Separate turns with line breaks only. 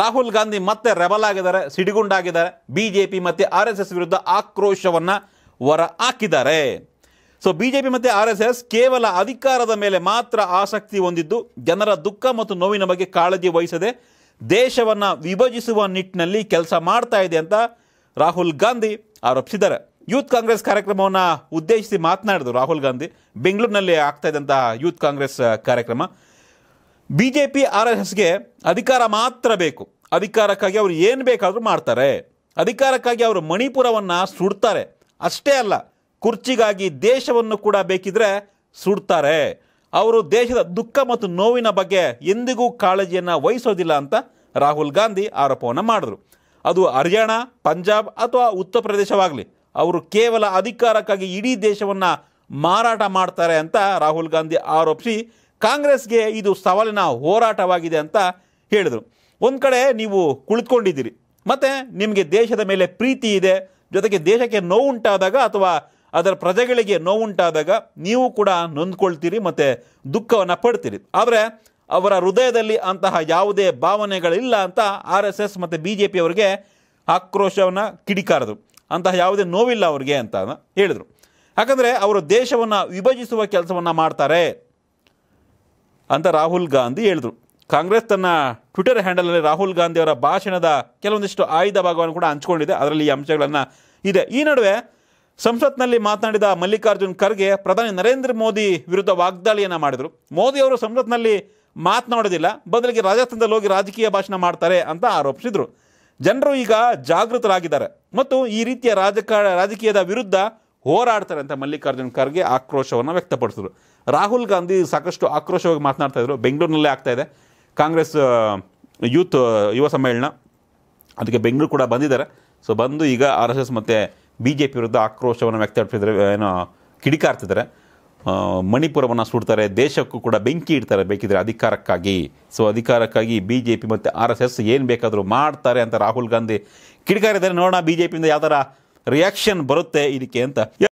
ರಾಹುಲ್ ಗಾಂಧಿ ಮತ್ತೆ ರೆಬಲ್ ಆಗಿದ್ದಾರೆ ಸಿಡಿಗುಂಡಾಗಿದ್ದಾರೆ ಬಿ ಜೆ ಪಿ ಮತ್ತು ಆರ್ ಎಸ್ ಎಸ್ ವಿರುದ್ಧ ಆಕ್ರೋಶವನ್ನು ಹೊರ ಹಾಕಿದ್ದಾರೆ ಸೊ ಬಿ ಜೆ ಪಿ ಮತ್ತು ಆರ್ ಎಸ್ ಎಸ್ ಕೇವಲ ಅಧಿಕಾರದ ಮೇಲೆ ಮಾತ್ರ ಆಸಕ್ತಿ ಹೊಂದಿದ್ದು ಜನರ ದುಃಖ ಮತ್ತು ನೋವಿನ ಬಗ್ಗೆ ಕಾಳಜಿ ವಹಿಸದೆ ದೇಶವನ್ನು ವಿಭಜಿಸುವ ನಿಟ್ಟಿನಲ್ಲಿ ಕೆಲಸ ಮಾಡ್ತಾ ಇದೆ ಅಂತ ರಾಹುಲ್ ಗಾಂಧಿ ಆರೋಪಿಸಿದ್ದಾರೆ ಯೂತ್ ಕಾಂಗ್ರೆಸ್ ಕಾರ್ಯಕ್ರಮವನ್ನು ಉದ್ದೇಶಿಸಿ ಮಾತನಾಡಿದರು ರಾಹುಲ್ ಗಾಂಧಿ ಬೆಂಗಳೂರಿನಲ್ಲಿ ಆಗ್ತಾ ಇದ್ದಂತಹ ಯೂತ್ ಕಾಂಗ್ರೆಸ್ ಕಾರ್ಯಕ್ರಮ B J P R S ಎಸ್ಗೆ ಅಧಿಕಾರ ಮಾತ್ರ ಬೇಕು ಅಧಿಕಾರಕ್ಕಾಗಿ ಅವರು ಏನು ಬೇಕಾದರೂ ಮಾಡ್ತಾರೆ ಅಧಿಕಾರಕ್ಕಾಗಿ ಅವರು ಮಣಿಪುರವನ್ನು ಸುಡ್ತಾರೆ ಅಷ್ಟೇ ಅಲ್ಲ ಕುರ್ಚಿಗಾಗಿ ದೇಶವನ್ನು ಕೂಡ ಬೇಕಿದ್ರೆ ಸುಡ್ತಾರೆ ಅವರು ದೇಶದ ದುಃಖ ಮತ್ತು ನೋವಿನ ಬಗ್ಗೆ ಎಂದಿಗೂ ಕಾಳಜಿಯನ್ನು ವಹಿಸೋದಿಲ್ಲ ಅಂತ ರಾಹುಲ್ ಗಾಂಧಿ ಆರೋಪವನ್ನು ಮಾಡಿದ್ರು ಅದು ಹರಿಯಾಣ ಪಂಜಾಬ್ ಅಥವಾ ಉತ್ತರ ಪ್ರದೇಶವಾಗಲಿ ಅವರು ಕೇವಲ ಅಧಿಕಾರಕ್ಕಾಗಿ ಇಡೀ ದೇಶವನ್ನು ಮಾರಾಟ ಮಾಡ್ತಾರೆ ಅಂತ ರಾಹುಲ್ ಗಾಂಧಿ ಆರೋಪಿಸಿ ಕಾಂಗ್ರೆಸ್ಗೆ ಇದು ಸವಾಲಿನ ಹೋರಾಟವಾಗಿದೆ ಅಂತ ಹೇಳಿದರು ಒಂದು ಕಡೆ ನೀವು ಕುಳಿತುಕೊಂಡಿದ್ದೀರಿ ಮತ್ತು ನಿಮಗೆ ದೇಶದ ಮೇಲೆ ಪ್ರೀತಿ ಇದೆ ಜೊತೆಗೆ ದೇಶಕ್ಕೆ ನೋವುಂಟಾದಾಗ ಅಥವಾ ಅದರ ಪ್ರಜೆಗಳಿಗೆ ನೋವುಂಟಾದಾಗ ನೀವು ಕೂಡ ನೊಂದ್ಕೊಳ್ತೀರಿ ಮತ್ತು ದುಃಖವನ್ನು ಪಡ್ತೀರಿ ಆದರೆ ಅವರ ಹೃದಯದಲ್ಲಿ ಅಂತಹ ಯಾವುದೇ ಭಾವನೆಗಳಿಲ್ಲ ಅಂತ ಆರ್ ಎಸ್ ಎಸ್ ಮತ್ತು ಬಿ ಜೆ ಪಿ ಅವರಿಗೆ ಆಕ್ರೋಶವನ್ನು ಕಿಡಿಕಾರದು ಅಂತಹ ಯಾವುದೇ ನೋವಿಲ್ಲ ಅವರಿಗೆ ಅಂತ ಹೇಳಿದರು ಯಾಕಂದರೆ ಅವರು ದೇಶವನ್ನು ವಿಭಜಿಸುವ ಕೆಲಸವನ್ನು ಮಾಡ್ತಾರೆ ಅಂತ ರಾಹುಲ್ ಗಾಂಧಿ ಹೇಳಿದ್ರು ಕಾಂಗ್ರೆಸ್ ತನ್ನ ಟ್ವಿಟರ್ ಹ್ಯಾಂಡಲಲ್ಲಿ ರಾಹುಲ್ ಗಾಂಧಿ ಅವರ ಭಾಷಣದ ಕೆಲವೊಂದಿಷ್ಟು ಆಯ್ದ ಭಾಗವನ್ನು ಕೂಡ ಹಂಚಿಕೊಂಡಿದೆ ಅದರಲ್ಲಿ ಈ ಅಂಶಗಳನ್ನು ಇದೆ ಈ ನಡುವೆ ಸಂಸತ್ನಲ್ಲಿ ಮಾತನಾಡಿದ ಮಲ್ಲಿಕಾರ್ಜುನ್ ಖರ್ಗೆ ಪ್ರಧಾನಿ ನರೇಂದ್ರ ಮೋದಿ ವಿರುದ್ಧ ವಾಗ್ದಾಳಿಯನ್ನು ಮಾಡಿದರು ಮೋದಿ ಅವರು ಸಂಸತ್ನಲ್ಲಿ ಮಾತನಾಡೋದಿಲ್ಲ ಬದಲಿಗೆ ರಾಜಸ್ಥಾನದಲ್ಲಿ ಹೋಗಿ ರಾಜಕೀಯ ಭಾಷಣ ಮಾಡ್ತಾರೆ ಅಂತ ಆರೋಪಿಸಿದರು ಜನರು ಈಗ ಜಾಗೃತರಾಗಿದ್ದಾರೆ ಮತ್ತು ಈ ರೀತಿಯ ರಾಜಕ ರಾಜಕೀಯದ ವಿರುದ್ಧ ಹೋರಾಡ್ತಾರೆ ಅಂತ ಮಲ್ಲಿಕಾರ್ಜುನ್ ಖರ್ಗೆ ಆಕ್ರೋಶವನ್ನು ವ್ಯಕ್ತಪಡಿಸಿದರು ರಾಹುಲ್ ಗಾಂಧಿ ಸಾಕಷ್ಟು ಆಕ್ರೋಶವಾಗಿ ಮಾತನಾಡ್ತಾ ಇದ್ರು ಬೆಂಗಳೂರಿನಲ್ಲೇ ಆಗ್ತಾ ಇದೆ ಕಾಂಗ್ರೆಸ್ ಯೂತ್ ಯುವ ಸಮ್ಮೇಳನ ಅದಕ್ಕೆ ಬೆಂಗಳೂರು ಕೂಡ ಬಂದಿದ್ದಾರೆ ಸೊ ಬಂದು ಈಗ ಆರ್ ಎಸ್ ಎಸ್ ಮತ್ತು ಬಿ ಜೆ ಪಿ ವಿರುದ್ಧ ಆಕ್ರೋಶವನ್ನು ವ್ಯಕ್ತಪಡಿಸಿದರೆ ಏನೋ ಕಿಡಿಕಾರ್ತಿದ್ದಾರೆ ಮಣಿಪುರವನ್ನು ಸುಡ್ತಾರೆ ದೇಶಕ್ಕೂ ಕೂಡ ಬೆಂಕಿ ಇಡ್ತಾರೆ ಬೇಕಿದ್ರೆ ಅಧಿಕಾರಕ್ಕಾಗಿ ಸೊ ಅಧಿಕಾರಕ್ಕಾಗಿ ಬಿ ಜೆ ಪಿ ಮತ್ತು ಆರ್ ಎಸ್ ಎಸ್ ಏನು ಬೇಕಾದರೂ ಮಾಡ್ತಾರೆ ಅಂತ ರಾಹುಲ್ ಗಾಂಧಿ ಕಿಡಿಕಾರಿದ್ದಾರೆ ನೋಡೋಣ ಬಿ ಜೆ ಪಿಯಿಂದ ಯಾವ ಥರ ರಿಯಾಕ್ಷನ್ ಬರುತ್ತೆ ಇದಕ್ಕೆ ಅಂತ